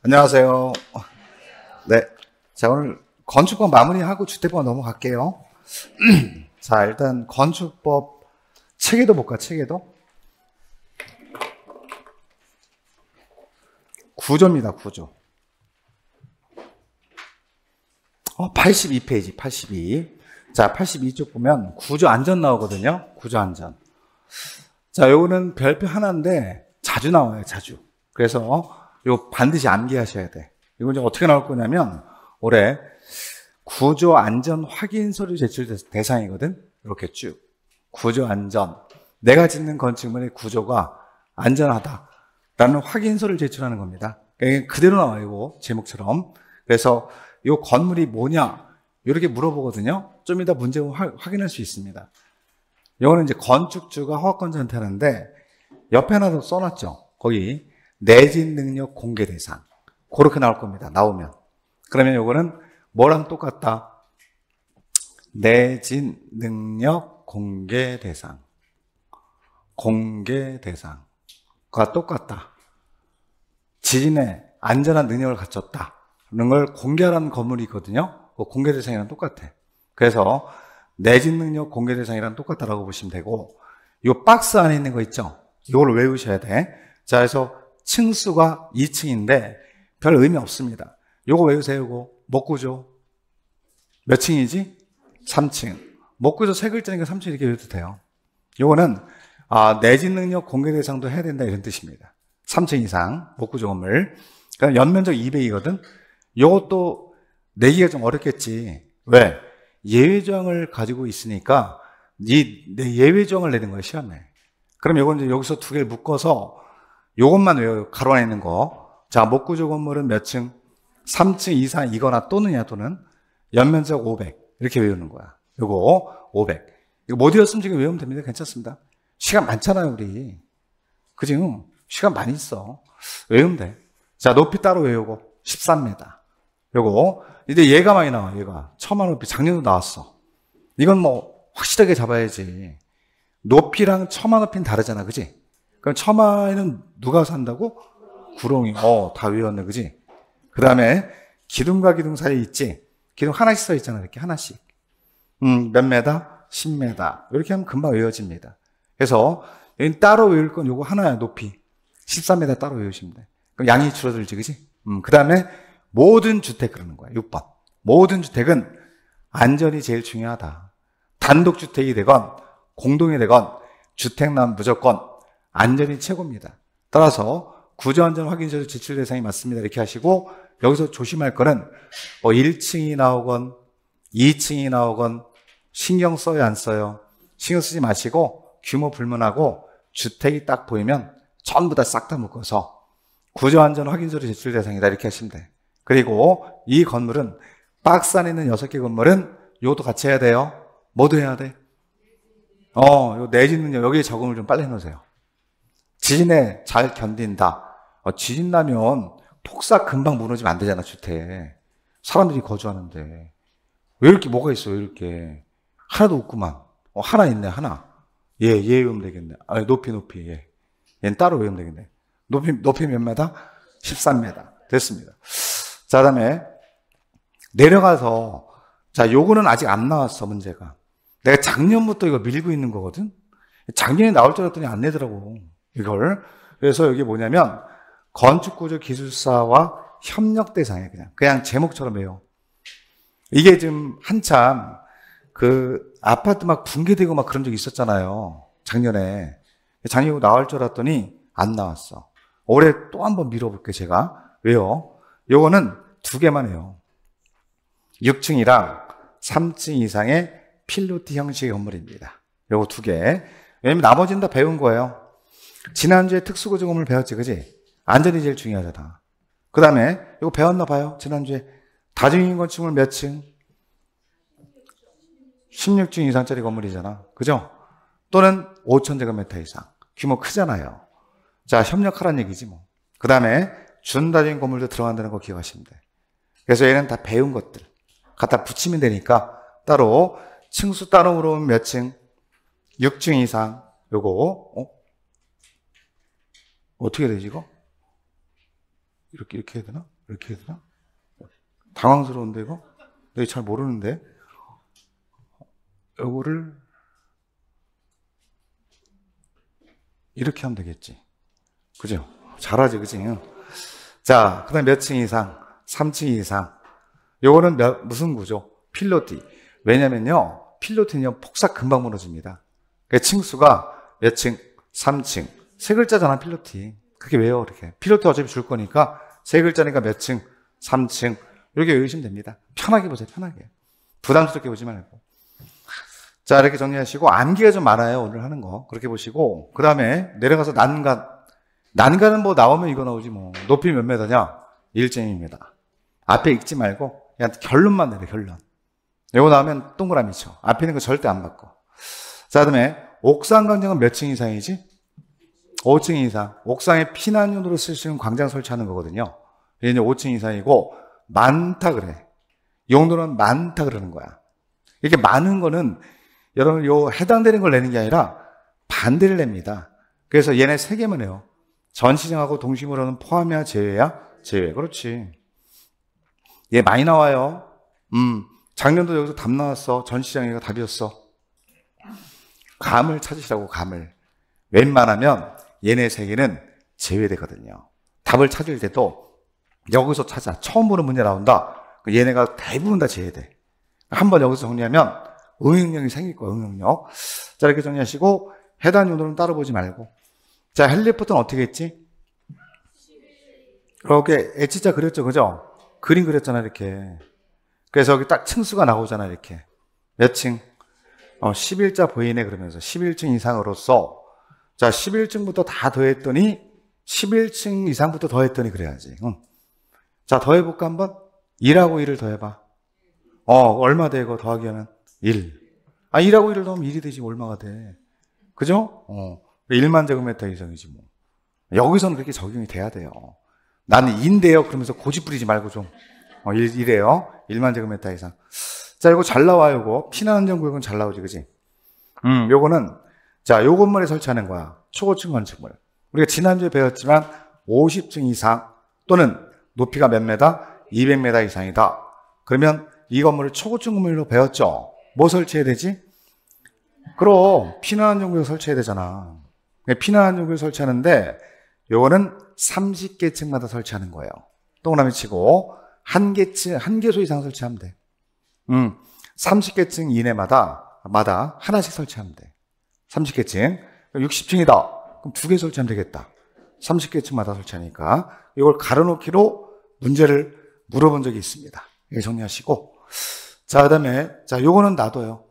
안녕하세요. 네. 자, 오늘 건축법 마무리하고 주택법 넘어갈게요. 자, 일단 건축법 체계도 볼까, 체계도? 구조입니다, 구조. 어, 82페이지, 82. 자, 82쪽 보면 구조 안전 나오거든요. 구조 안전. 자, 요거는 별표 하나인데 자주 나와요, 자주. 그래서 이거 반드시 암기하셔야 돼. 이건 이제 어떻게 나올 거냐면 올해 구조 안전 확인서류 제출 대상이거든. 이렇게 쭉 구조 안전 내가 짓는 건축물의 구조가 안전하다라는 확인서를 제출하는 겁니다. 그러니까 그대로 나와요, 제목처럼. 그래서 이 건물이 뭐냐 이렇게 물어보거든요. 좀 이따 문제 확인할 수 있습니다. 이거는 이제 건축주가 허가권자한테 하는데 옆에 하나 더 써놨죠. 거기 내진 능력 공개 대상. 그렇게 나올 겁니다. 나오면. 그러면 요거는 뭐랑 똑같다? 내진 능력 공개 대상. 공개 대상과 똑같다. 지진에 안전한 능력을 갖췄다. 그런 걸 공개하라는 건물이 있거든요. 그 공개 대상이랑 똑같아. 그래서 내진 능력 공개 대상이랑 똑같다라고 보시면 되고 이 박스 안에 있는 거 있죠? 이걸 외우셔야 돼. 자, 그래서 층수가 2층인데 별 의미 없습니다. 요거 외우세요, 목구조. 몇 층이지? 3층. 목구조 세 글자니까 3층 이렇게 해도 돼요. 요거는 아, 내진 능력 공개 대상도 해야 된다 이런 뜻입니다. 3층 이상 목구조 건물. 그다 연면적 200이거든. 요것도 내기가 좀 어렵겠지. 왜? 예외 조항을 가지고 있으니까 이 예외 조항을 내는 거예 시험에. 그럼 요건 이제 여기서 두 개를 묶어서 요것만 외워요. 가로 안에 있는 거. 자, 목구조 건물은 몇 층? 3층 이상 이거나 또는야 또는 연면적 500. 이렇게 외우는 거야. 요거 500. 이거 못 외웠으면 지금 외우면 됩니다. 괜찮습니다. 시간 많잖아요, 우리. 그지? 시간 많이 있어. 외우면 돼. 자, 높이 따로 외우고 13m. 요거. 이제 얘가 많이 나와, 얘가. 처만 높이. 작년도 나왔어. 이건 뭐 확실하게 잡아야지. 높이랑 처만 높이는 다르잖아, 그지? 그럼 처마에는 누가 산다고? 구렁이. 어, 다 외웠네, 그지? 그 다음에 기둥과 기둥 사이에 있지? 기둥 하나씩 써 있잖아, 이렇게 하나씩. 음, 몇 메다? 10m. 이렇게 하면 금방 외워집니다. 그래서 여기 따로 외울 건 요거 하나야, 높이. 13m 따로 외우시면 돼. 그럼 양이 줄어들지, 그지? 음, 그 다음에 모든 주택 그러는 거야, 6번. 모든 주택은 안전이 제일 중요하다. 단독주택이 되건, 공동이 되건, 주택난 무조건 안전이 최고입니다. 따라서 구조안전 확인서도 지출 대상이 맞습니다. 이렇게 하시고 여기서 조심할 거는 뭐 1층이 나오건 2층이 나오건 신경 써요 안 써요 신경 쓰지 마시고 규모 불문하고 주택이 딱 보이면 전부 다 싹 다 묶어서 구조안전 확인서를 제출 대상이다 이렇게 하시면 돼 그리고 이 건물은 박스 안에 있는 6개 건물은 요것도 같이 해야 돼요 모두 해야 돼? 어, 요내지는 여기에 적응을 좀 빨리 해놓으세요 지진에 잘 견딘다. 어, 지진 나면 폭삭 금방 무너지면 안 되잖아, 주택. 사람들이 거주하는데. 왜 이렇게 뭐가 있어, 왜 이렇게. 하나도 없구만. 어, 하나 있네, 하나. 예, 예 외우면 되겠네. 아, 높이, 높이, 예. 얘는 따로 외우면 되겠네. 높이, 높이 몇 메다? 13m. 됐습니다. 자, 다음에, 내려가서, 자, 요거는 아직 안 나왔어, 문제가. 내가 작년부터 이거 밀고 있는 거거든? 작년에 나올 줄 알았더니 안 내더라고. 이걸. 그래서 여기 뭐냐면 건축구조 기술사와 협력 대상이에요. 그냥 그냥 제목처럼 해요. 이게 지금 한참 그 아파트 막 붕괴되고 막 그런 적 있었잖아요. 작년에 작년에 나올 줄 알았더니 안 나왔어. 올해 또 한번 밀어볼게 제가 왜요? 요거는 두 개만 해요. 6층이랑 3층 이상의 필로티 형식의 건물입니다. 요거 두 개. 왜냐면 나머지는 다 배운 거예요. 지난주에 특수고정금을 배웠지, 그지? 안전이 제일 중요하잖아. 그 다음에, 이거 배웠나 봐요, 지난주에. 다중인 권축을몇 층? 16층 이상짜리 건물이잖아. 그죠? 또는 5천 제곱미터 이상. 규모 크잖아요. 자, 협력하라는 얘기지, 뭐. 그 다음에, 준다중인 건물도 들어간다는 거 기억하시면 돼. 그래서 얘는 다 배운 것들. 갖다 붙이면 되니까, 따로, 층수 따로 물어보면 몇 층? 6층 이상. 요거, 어? 어떻게 되지, 이거? 이렇게, 이렇게 해야 되나? 이렇게 해야 되나? 당황스러운데, 이거? 내가 잘 모르는데. 요거를 이렇게 하면 되겠지. 그죠? 잘하지, 그지? 자, 그 다음 몇 층 이상? 3층 이상. 요거는 몇, 무슨 구조? 필로티. 왜냐면요, 필로티는요, 폭삭 금방 무너집니다. 그 층수가 몇 층? 3층, 세 글자잖아, 필로티. 그게 왜요, 이렇게. 필로티 어차피 줄 거니까 세 글자니까 몇 층, 3층. 이렇게 의심됩니다. 편하게 보세요, 편하게. 부담스럽게 보지 말고. 자, 이렇게 정리하시고, 암기가 좀 많아요, 오늘 하는 거. 그렇게 보시고, 그 다음에 내려가서 난간. 난간은 뭐 나오면 이거 나오지 뭐. 높이 몇 메다냐? 1쟁입니다. 앞에 읽지 말고, 그냥 결론만 내려, 결론. 이거 나오면 동그라미 쳐. 앞에 있는 거 절대 안 받고. 자, 그 다음에, 옥상 강정은 몇 층 이상이지? 5층 이상, 옥상에 피난용으로 쓸 수 있는 광장 설치하는 거거든요. 얘는 5층 이상이고 많다 그래. 용도는 많다 그러는 거야. 이렇게 많은 거는 여러분 요 해당되는 걸 내는 게 아니라 반대를 냅니다. 그래서 얘네 세 개만 해요. 전시장하고 동심으로는 포함이야 제외야 제외. 그렇지. 얘 많이 나와요. 음, 작년도 여기서 답 나왔어. 전시장이가 답이었어. 감을 찾으시라고 감을. 웬만하면 얘네 세계는 제외되거든요. 답을 찾을 때도 여기서 찾아. 처음으로 문제 나온다. 얘네가 대부분 다 제외돼. 한번 여기서 정리하면 응용력이 생길 거예요, 응용력. 자, 이렇게 정리하시고, 해당 용도는 따로 보지 말고. 자, 헬리포터는 어떻게 했지? 이렇게 H자 그렸죠, 그죠? 그림 그렸잖아, 이렇게. 그래서 여기 딱 층수가 나오잖아, 이렇게. 몇 층? 어, 11자 보이네, 그러면서. 11층 이상으로서 자, 11층부터 다 더했더니 11층 이상부터 더했더니 그래야지. 응. 자, 더해볼까 한번? 1하고 1을 더해봐. 어, 얼마 되고 더하기 하면 1. 아, 2하고 1을 더하면 1이 되지 얼마가 돼. 그죠? 어. 1만 제곱미터 이상이지 뭐. 여기서는 그렇게 적용이 돼야 돼요. 나는 2인데요. 그러면서 고집 부리지 말고 좀. 어, 1, 이래요 1만 제곱미터 이상. 자, 이거 잘 나와요, 이거. 피난안전구역은 잘 나오지, 그지? 음, 요거는 자, 요 건물에 설치하는 거야. 초고층 건축물. 우리가 지난주에 배웠지만 50층 이상 또는 높이가 몇 메다? 200m 이상이다. 그러면 이 건물을 초고층 건물로 배웠죠. 뭐 설치해야 되지? 그럼 피난 용구를 설치해야 되잖아. 그러니까 피난 용구를 설치하는데 요거는 30개 층마다 설치하는 거예요. 동그라미 치고 한 개층 한 개소 이상 설치하면 돼. 음. 30개 층 이내마다 마다 하나씩 설치하면 돼. 30개층. 60층이다. 그럼 두 개 설치하면 되겠다. 30개층마다 설치하니까 이걸 가로놓기로 문제를 물어본 적이 있습니다. 이거 정리하시고. 자, 그 다음에, 자, 요거는 놔둬요.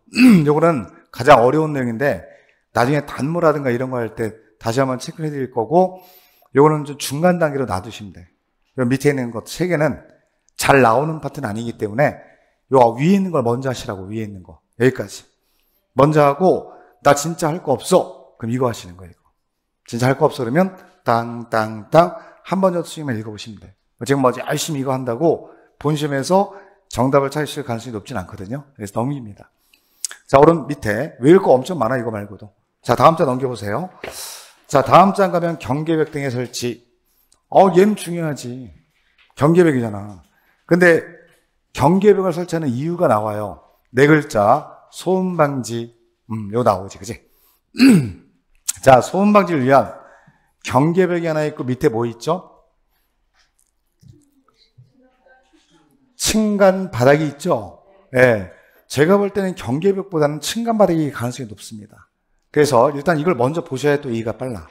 요거는 가장 어려운 내용인데, 나중에 단모라든가 이런 거 할 때 다시 한번 체크해 를 드릴 거고, 요거는 좀 중간 단계로 놔두시면 돼. 그 밑에 있는 것 세 개는 잘 나오는 파트는 아니기 때문에, 요 위에 있는 걸 먼저 하시라고, 위에 있는 거. 여기까지. 먼저 하고, 나 진짜 할 거 없어. 그럼 이거 하시는 거예요. 이거. 진짜 할 거 없어 그러면 땅땅땅 한번 정도씩만 읽어보시면 돼. 뭐 지금 뭐 열심히 이거 한다고 본심에서 정답을 찾으실 가능성이 높진 않거든요. 그래서 넘깁니다. 자, 오른 밑에 외울 거 엄청 많아 이거 말고도. 자, 다음 장 넘겨보세요. 자, 다음 장 가면 경계벽 등의 설치. 어, 얘는 중요하지. 경계벽이잖아. 근데 경계벽을 설치하는 이유가 나와요. 네 글자 소음 방지 음, 요 나오지, 그지? 자, 소음 방지를 위한 경계벽이 하나 있고 밑에 뭐 있죠? 층간 바닥이 있죠? 예. 네. 제가 볼 때는 경계벽보다는 층간 바닥이 가능성이 높습니다. 그래서 일단 이걸 먼저 보셔야 또 이해가 빨라.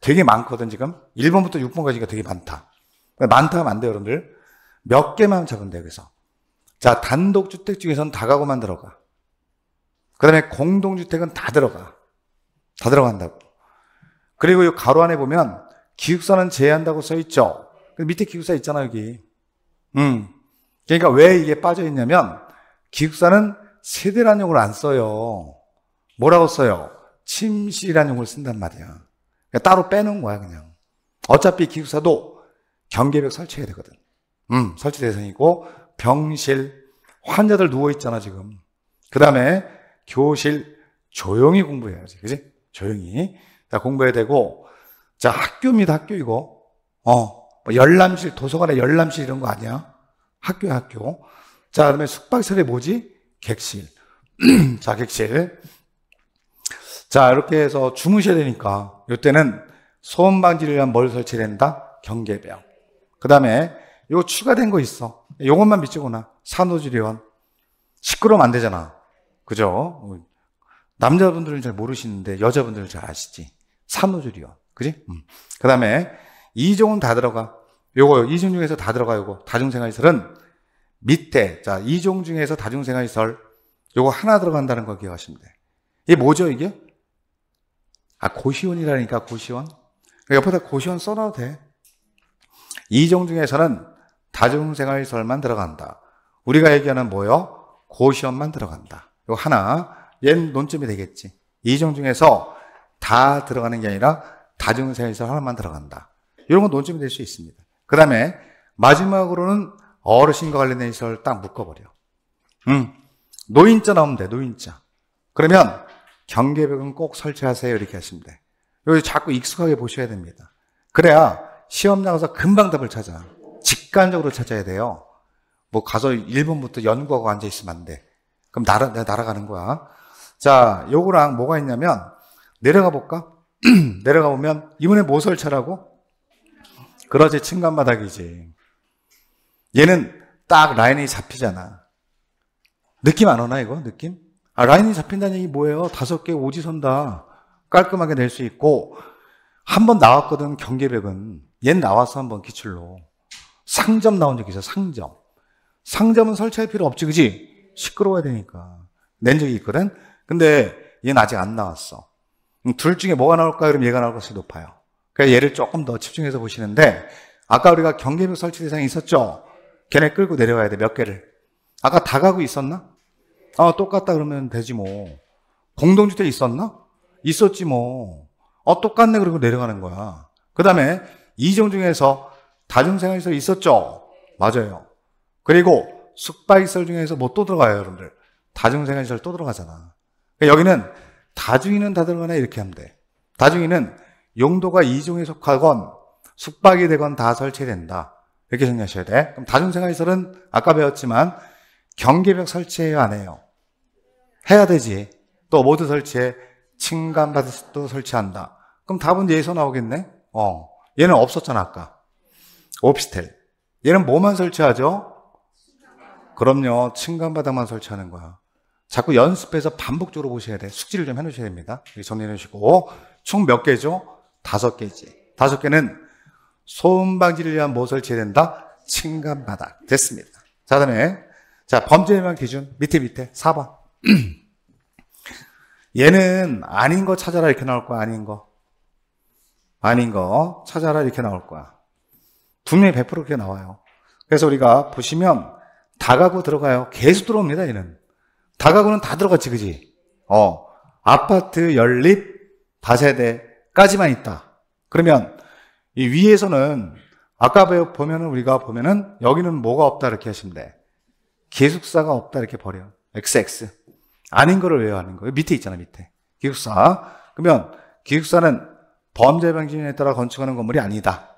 되게 많거든, 지금. 1번부터 6번까지가 되게 많다. 많다 하면 안돼 여러분들. 몇 개만 잡으면 돼요, 그래서. 자, 단독주택 중에서는 다가구만 들어가. 그 다음에 공동주택은 다 들어가. 다 들어간다고. 그리고 이 가로 안에 보면 기숙사는 제한다고 외써 있죠. 그 밑에 기숙사 있잖아, 여기. 음. 그러니까 왜 이게 빠져 있냐면 기숙사는 세대란 용어를 안 써요. 뭐라고 써요? 침실이란 용어를 쓴단 말이야. 그러니까 따로 빼는 거야, 그냥. 어차피 기숙사도 경계벽 설치해야 되거든. 음, 설치 대상이고 병실 환자들 누워 있잖아, 지금. 그다음에 교실 조용히 공부해야지. 그지? 조용히. 자, 공부해야 되고, 자, 학교입니다. 학교 이거. 어, 뭐 열람실, 도서관에 열람실 이런 거 아니야. 학교야, 학교. 자, 그다음에 숙박설에 뭐지? 객실. 자, 객실. 자, 이렇게 해서 주무셔야 되니까, 이때는 소음 방지를 위한 뭘 설치해야 된다? 경계병. 그 다음에, 요거 추가된 거 있어. 요것만 믿지구나. 산호조리원 시끄러우면 안 되잖아. 그죠? 어. 남자분들은 잘 모르시는데 여자분들은 잘 아시지. 산후조리요 그지? 음. 그 다음에 이종은 다 들어가. 요거 이종 중에서 다 들어가 요거. 다중생활시설은 밑에 자 이종 중에서 다중생활시설 요거 하나 들어간다는 거 기억하시면 돼. 이게 뭐죠 이게? 아 고시원이라니까 고시원. 그러니까 옆에다 고시원 써놔도 돼. 이종 중에서는 다중생활시설만 들어간다. 우리가 얘기하는 뭐요? 고시원만 들어간다. 요 하나, 옛 논점이 되겠지. 이정 중에서 다 들어가는 게 아니라 다중세에서 하나만 들어간다. 이런 건 논점이 될 수 있습니다. 그 다음에 마지막으로는 어르신과 관련된 시설을 딱 묶어버려. 음, 노인자 나오면 돼, 노인자. 그러면 경계벽은 꼭 설치하세요. 이렇게 하시면 돼. 여기 자꾸 익숙하게 보셔야 됩니다. 그래야 시험 나가서 금방 답을 찾아. 직관적으로 찾아야 돼요. 뭐 가서 1번부터 연구하고 앉아있으면 안 돼. 그럼 날아, 날아가는 거야. 자, 요거랑 뭐가 있냐면, 내려가 볼까? 내려가 보면, 이번에 뭐 설치라고? 하 그러지, 층간바닥이지. 얘는 딱 라인이 잡히잖아. 느낌 안 오나, 이거? 느낌? 아, 라인이 잡힌다는 얘기 뭐예요? 다섯 개 오지선 다 깔끔하게 낼 수 있고, 한 번 나왔거든, 경계벽은. 옛 나와서 한번 기출로. 상점 나온 적 있어, 상점. 상점은 설치할 필요 없지, 그지? 시끄러워야 되니까. 낸 적이 있거든? 근데 얘는 아직 안 나왔어. 음, 둘 중에 뭐가 나올까? 그럼 얘가 나올 것이 높아요. 그래서 그러니까 얘를 조금 더 집중해서 보시는데, 아까 우리가 경계벽 설치 대상이 있었죠? 걔네 끌고 내려와야 돼, 몇 개를. 아까 다 가고 있었나? 어, 똑같다 그러면 되지 뭐. 공동주택 있었나? 있었지 뭐. 어, 똑같네 그러고 내려가는 거야. 그 다음에 이종 중에서 다중생활시설 있었죠? 맞아요. 그리고 숙박시설 중에서 뭐 또 들어가요, 여러분들? 다중생활시설 또 들어가잖아. 그러니까 여기는 다중이는 다 들어가나 이렇게 하면 돼. 다중이는 용도가 이중에 속하건 숙박이 되건 다 설치된다. 이렇게 정리하셔야 돼. 그럼 다중생활시설은 아까 배웠지만 경계벽 설치해야 안 해요? 해야 되지. 또 모두 설치해. 층간바스도 설치한다. 그럼 답은 얘에서 나오겠네? 어. 얘는 없었잖아, 아까. 오피스텔. 얘는 뭐만 설치하죠? 그럼요. 층간바닥만 설치하는 거야. 자꾸 연습해서 반복적으로 보셔야 돼. 숙지를 좀 해놓으셔야 됩니다. 정리해 놓으시고총 몇 개죠? 다섯 개지. 다섯 개는 소음 방지를 위한 뭐 설치해야 된다? 층간바닥. 됐습니다. 자, 다음에. 자, 범죄의방 기준. 밑에 밑에. 4번. 얘는 아닌 거 찾아라 이렇게 나올 거야. 아닌 거. 아닌 거 찾아라 이렇게 나올 거야. 분명히 100% 이렇게 나와요. 그래서 우리가 보시면 다 가고 들어가요. 계속 들어옵니다, 얘는. 다 가고는 다 들어갔지, 그지? 어. 아파트 연립 다세대까지만 있다. 그러면 이 위에서는 아까 보면은 우리가 보면은 여기는 뭐가 없다 이렇게 하시면 돼. 기숙사가 없다 이렇게 버려. XX. 아닌 거를 외워하는 거예요. 밑에 있잖아, 밑에. 기숙사. 그러면 기숙사는 범죄 방지에 따라 건축하는 건물이 아니다.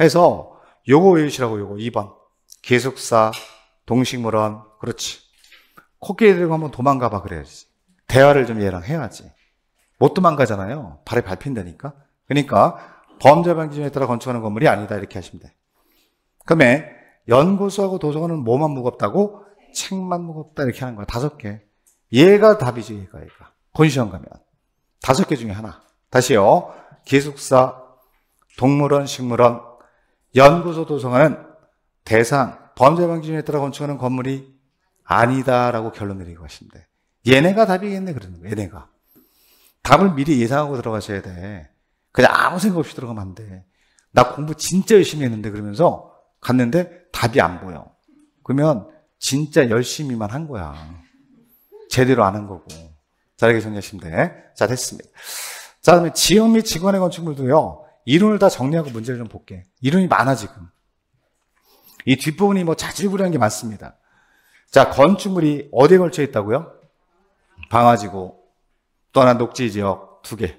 해서 요거 외우시라고 요거 2번. 기숙사 동식물은 그렇지. 코끼리 들고 한번 도망가 봐 그래야지. 대화를 좀 얘랑 해야지. 못 도망가잖아요. 발에 밟힌다니까. 그러니까 범죄 방지 기준에 따라 건축하는 건물이 아니다 이렇게 하시면 돼. 그다음에 연구소하고 도서관은 뭐만 무겁다고? 책만 무겁다 이렇게 하는 거야. 다섯 개. 얘가 답이지 얘가 얘가. 본시험 가면 다섯 개 중에 하나. 다시요. 기숙사, 동물원, 식물원, 연구소 도서관은 대상, 범죄 방지에 따라 건축하는 건물이 아니다라고 결론 내리고 하신대. 얘네가 답이겠네 그러는 거야. 얘네가 답을 미리 예상하고 들어가셔야 돼. 그냥 아무 생각 없이 들어가면 안 돼. 나 공부 진짜 열심히 했는데 그러면서 갔는데 답이 안 보여. 그러면 진짜 열심히만 한 거야. 제대로 안 한 거고. 잘리에 정리하시면 돼. 자, 됐습니다. 자, 그러면 지역 및 직원의 건축물도요, 이론을 다 정리하고 문제를 좀 볼게. 이론이 많아, 지금. 이 뒷부분이 뭐 자질구레한 게 많습니다. 자, 건축물이 어디에 걸쳐 있다고요? 방화지구, 떠난 녹지 지역 두 개.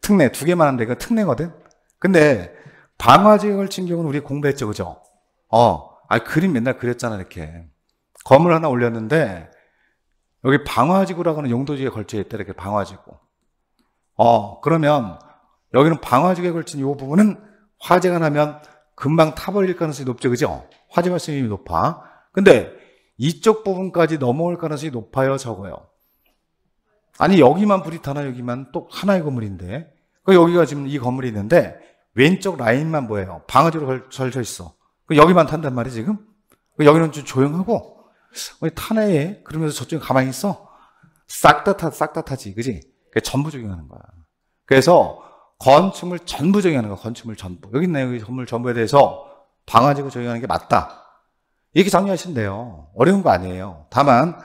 특례, 두 개만 한데, 이거 특례거든? 근데, 방화지에 걸친 경우는 우리 공부했죠, 그죠? 어, 아, 그림 맨날 그렸잖아, 이렇게. 건물 하나 올렸는데, 여기 방화지구라고 하는 용도지에 걸쳐있다, 이렇게 방화지구. 어, 그러면, 여기는 방화지구에 걸친 이 부분은 화재가 나면 금방 타버릴 가능성이 높죠. 그죠? 화재 발생률이 높아. 근데 이쪽 부분까지 넘어올 가능성이 높아요. 적어요. 아니 여기만 불이 타나 여기만 또 하나의 건물인데 그 여기가 지금 이 건물이 있는데 왼쪽 라인만 뭐예요? 방아지로설쳐 있어. 그 여기만 탄단 말이지 지금. 그 여기는 좀 조용하고 왜 어, 타네? 그러면서 저쪽에 가만히 있어. 싹 다 타, 싹 다 타지, 그지? 그게 전부 적용하는 거야. 그래서 건축물 전부 정의하는 거, 야 건축물 전부. 여기 있네요. 여기 건물 전부에 대해서 방아지고 정의하는 게 맞다. 이렇게 정리하신대요 어려운 거 아니에요. 다만,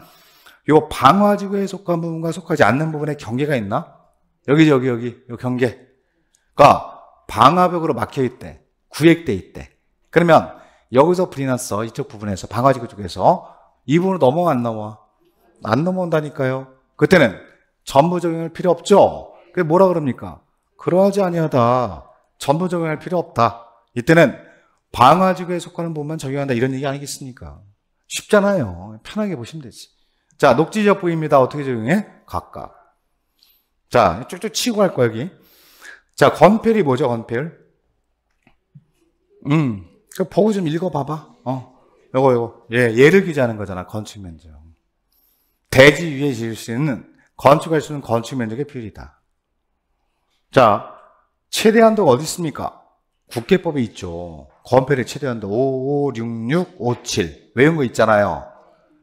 이 방화지구에 속한 부분과 속하지 않는 부분에 경계가 있나? 여기, 여기, 여기, 요 경계. 그러니까, 방화벽으로 막혀있대. 구획돼 있대. 그러면, 여기서 불이 났어. 이쪽 부분에서, 방화지구 쪽에서. 이 부분으로 넘어가, 안 넘어와? 안 넘어온다니까요. 그때는 전부 적용할 필요 없죠? 그게 뭐라 그럽니까? 그러하지 아니하다. 전부 적용할 필요 없다. 이때는 방화지구에 속하는 부분만 적용한다. 이런 얘기 아니겠습니까? 쉽잖아요. 편하게 보시면 되지. 자, 녹지 지역 부입니다. 어떻게 적용해? 각각. 자, 쭉쭉 치고 갈 거야, 여기. 자, 건필이 뭐죠, 건필? 음, 그 보고 좀 읽어봐봐. 어, 요거, 요거. 예, 예를 기재하는 거잖아, 건축 면적. 대지 위에 지을 수 있는, 건축할 수 있는 건축 면적의 비율이다. 자, 최대 한도가 어디 있습니까? 국회법에 있죠. 건폐율의 최대 한도 556657 외운 거 있잖아요.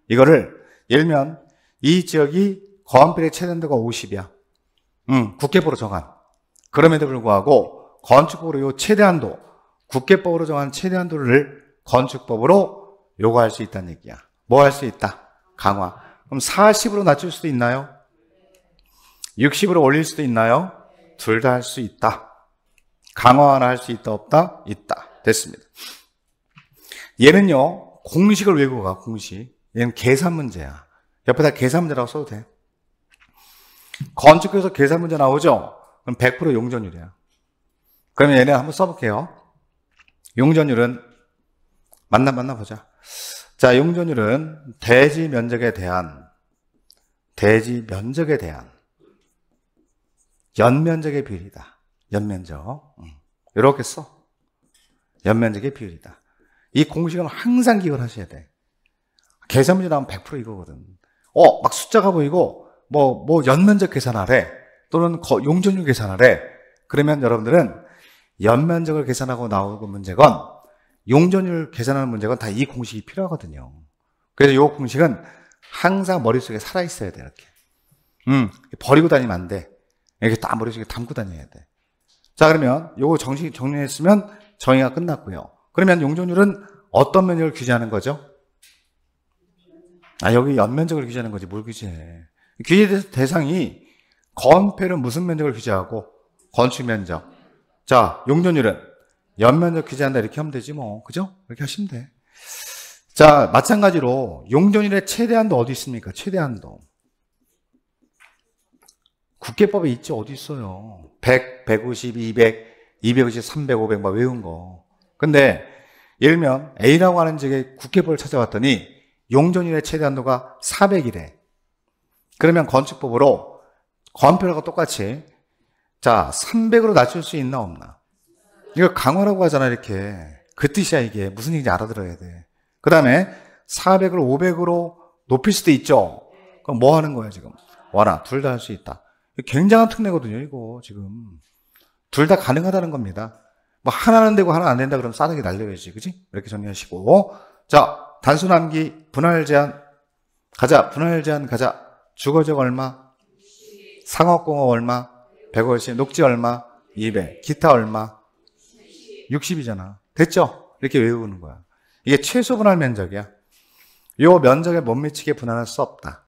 이거를 예를 들면 이 지역이 건폐율의 최대 한도가 50이야. 음, 국회법으로 정한. 그럼에도 불구하고 건축법으로 요 최대 한도, 국회법으로 정한 최대 한도를 건축법으로 요구할 수 있다는 얘기야. 뭐 할 수 있다? 강화. 그럼 40으로 낮출 수도 있나요? 60으로 올릴 수도 있나요? 둘다할수 있다. 강화 하나 할 수 있다 없다 있다 됐습니다. 얘는요 공식을 외우고 가 공식. 얘는 계산 문제야. 옆에다 계산 문제라고 써도 돼. 건축에서 계산 문제 나오죠? 그럼 100% 용전율이야. 그러면 얘네 한번 써볼게요. 용전율은 만나 만나 보자. 자, 용전율은 대지 면적에 대한 대지 면적에 대한 연면적의 비율이다. 연면적. 이렇게 써. 연면적의 비율이다. 이 공식은 항상 기억하셔야 을 돼. 계산 문제 나오면 100% 이거거든. 어, 막 숫자가 보이고, 뭐, 뭐, 연면적 계산하래. 또는 용적률 계산하래. 그러면 여러분들은 연면적을 계산하고 나오는 문제건, 용전율 계산하는 문제건 다 이 공식이 필요하거든요. 그래서 이 공식은 항상 머릿속에 살아있어야 돼, 이렇게. 음, 버리고 다니면 안 돼. 이렇게 다 머릿속에 담고 다녀야 돼. 자, 그러면 요거 정시, 정리했으면 정의가 끝났고요. 그러면 용적률은 어떤 면적을 규제하는 거죠? 아, 여기 연면적을 규제하는 거지, 뭘 규제해. 규제 대상이 건폐는 무슨 면적을 규제하고 건축 면적. 자, 용적률은 연면적 규제한다 이렇게 하면 되지 뭐. 그죠? 이렇게 하시면 돼. 자, 마찬가지로 용적률의 최대한도 어디 있습니까? 최대한도. 국회법에 있지 어디 있어요. 100, 150, 200, 250, 300, 500 막 외운 거. 근데 예를 들면 A라고 하는 지역에 국회법을 찾아봤더니 용전일의 최대한도가 400이래. 그러면 건축법으로 건폐율과 똑같이 자 300으로 낮출 수 있나 없나? 이걸 강화라고 하잖아 이렇게. 그 뜻이야 이게 무슨 얘기인지 알아들어야 돼. 그 다음에 400을 500으로 높일 수도 있죠. 그럼 뭐 하는 거야 지금? 와라 둘 다 할 수 있다. 굉장한 특례거든요, 이거 지금. 둘 다 가능하다는 겁니다. 뭐 하나는 되고 하나는 안 된다 그러면 싸늘게 날려야지, 그지? 이렇게 정리하시고. 자, 단순 암기, 분할 제한, 가자, 분할 제한 가자. 주거적 얼마? 상업공업 얼마? 1 0 0원 녹지 얼마? 200. 기타 얼마? 60이잖아. 됐죠? 이렇게 외우는 거야. 이게 최소 분할 면적이야. 요 면적에 못 미치게 분할할 수 없다.